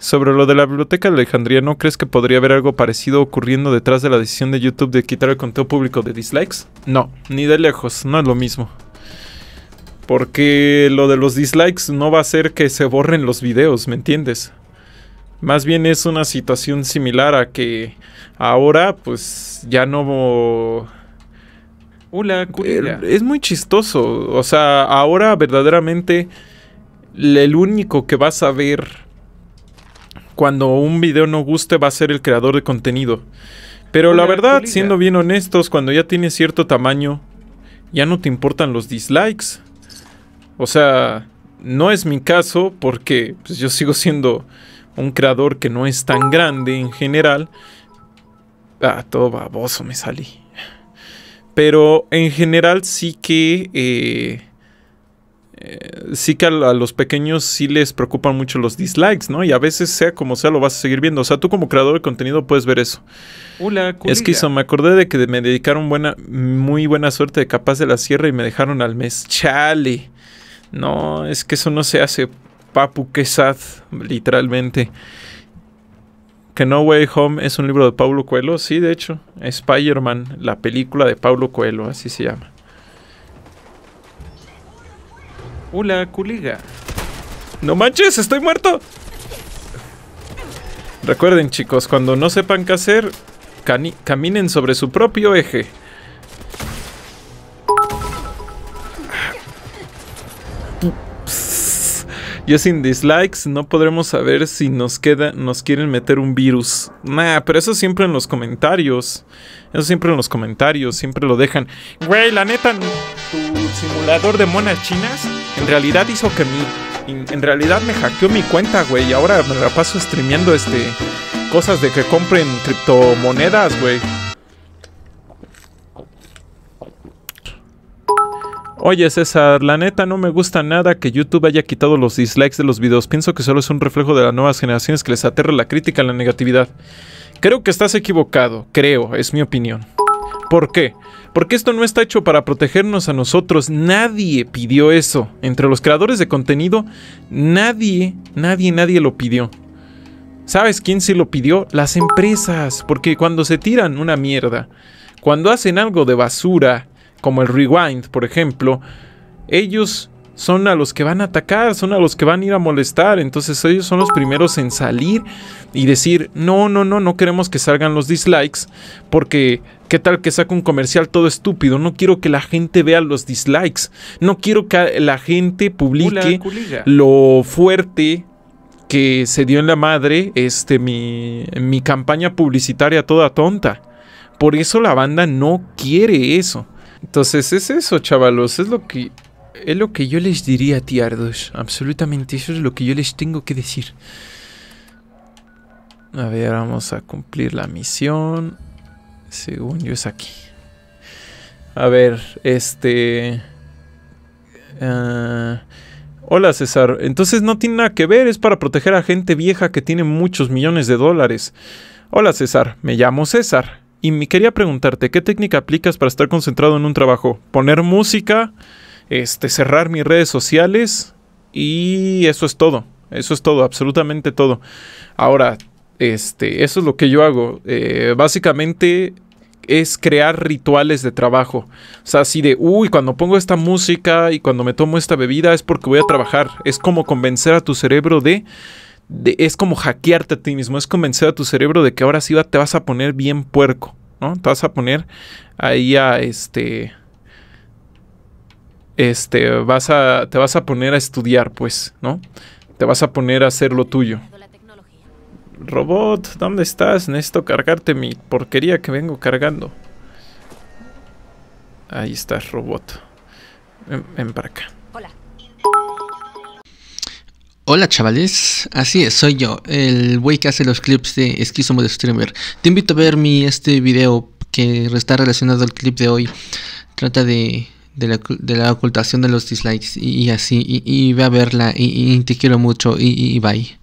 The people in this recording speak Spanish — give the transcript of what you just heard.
Sobre lo de la biblioteca de Alejandría, ¿no crees que podría haber algo parecido ocurriendo detrás de la decisión de YouTube de quitar el conteo público de dislikes? No, ni de lejos, no es lo mismo. Porque lo de los dislikes no va a hacer que se borren los videos, ¿me entiendes? Más bien es una situación similar a que ahora pues ya no... Hola, eh, es muy chistoso. O sea, ahora verdaderamente el único que va a ver cuando un video no guste va a ser el creador de contenido. Pero la verdad, siendo bien honestos, cuando ya tienes cierto tamaño, ya no te importan los dislikes. O sea, no es mi caso porque pues, yo sigo siendo un creador que no es tan grande en general. Ah, todo baboso me salí. Pero en general sí que... Eh, eh, sí que a, los pequeños sí les preocupan mucho los dislikes, ¿no? Y a veces, sea como sea, lo vas a seguir viendo. O sea, tú como creador de contenido puedes ver eso. Hola, es que hizo, me acordé de que me dedicaron buena, muy buena suerte de Capaz de la Sierra y me dejaron al mes. Chale. No, es que eso no se hace. Papu, qué literalmente. Que No Way Home es un libro de Paulo Coelho. Sí, de hecho. Spider-Man, la película de Paulo Coelho, así se llama. Hola, culiga, No manches, estoy muerto. Recuerden chicos, cuando no sepan qué hacer, caminen sobre su propio eje. Yo sin dislikes no podremos saber si nos queda, nos quieren meter un virus. Nah, pero eso siempre en los comentarios. Eso siempre en los comentarios, siempre lo dejan. Güey, la neta, tu simulador de monas chinas en realidad hizo que mi... En realidad me hackeó mi cuenta, güey. Y ahora me la paso streameando este... Cosas de que compren criptomonedas, güey. Oye César, la neta no me gusta nada que YouTube haya quitado los dislikes de los videos. Pienso que solo es un reflejo de las nuevas generaciones que les aterra la crítica y la negatividad. Creo que estás equivocado, creo, es mi opinión. ¿Por qué? Porque esto no está hecho para protegernos a nosotros. Nadie pidió eso. Entre los creadores de contenido, nadie, nadie, nadie lo pidió. ¿Sabes quién sí lo pidió? Las empresas. Porque cuando se tiran una mierda, cuando hacen algo de basura, como el Rewind, por ejemplo, ellos son a los que van a atacar, son a los que van a ir a molestar. Entonces ellos son los primeros en salir y decir, no, no, no, no queremos que salgan los dislikes porque qué tal que saque un comercial todo estúpido. No quiero que la gente vea los dislikes. No quiero que la gente publique lo fuerte que se dio en la madre este, mi, mi campaña publicitaria toda tonta. Por eso la banda no quiere eso. Entonces es eso, chavalos, es lo que es lo que yo les diría, tiardos. Absolutamente eso es lo que yo les tengo que decir. A ver, vamos a cumplir la misión. Según yo es aquí. A ver, este... Ah, hola César, entonces no tiene nada que ver, es para proteger a gente vieja que tiene muchos millones de dólares. Hola César, me llamo César. Y me quería preguntarte, ¿qué técnica aplicas para estar concentrado en un trabajo? ¿Poner música? Este, cerrar mis redes sociales. Y eso es todo. Eso es todo, absolutamente todo. Ahora, este, eso es lo que yo hago. Eh, básicamente es crear rituales de trabajo. O sea, así de, uy, cuando pongo esta música y cuando me tomo esta bebida es porque voy a trabajar. Es como convencer a tu cerebro de es como hackearte a ti mismo, es convencer a tu cerebro de que ahora sí te vas a poner bien puerco, ¿no? Te vas a poner ahí a este... Este, vas a, te vas a poner a estudiar, pues, ¿no? Te vas a poner a hacer lo tuyo. Robot, ¿dónde estás? Necesito cargarte mi porquería que vengo cargando. Ahí estás, robot. Ven, ven para acá. Hola. Hola chavales, así es, soy yo, el güey que hace los clips de Esquizomo de Streamer. Te invito a ver mi este video que está relacionado al clip de hoy. Trata de, la, ocultación de los dislikes y, así, y, ve a verla y, y te quiero mucho y bye.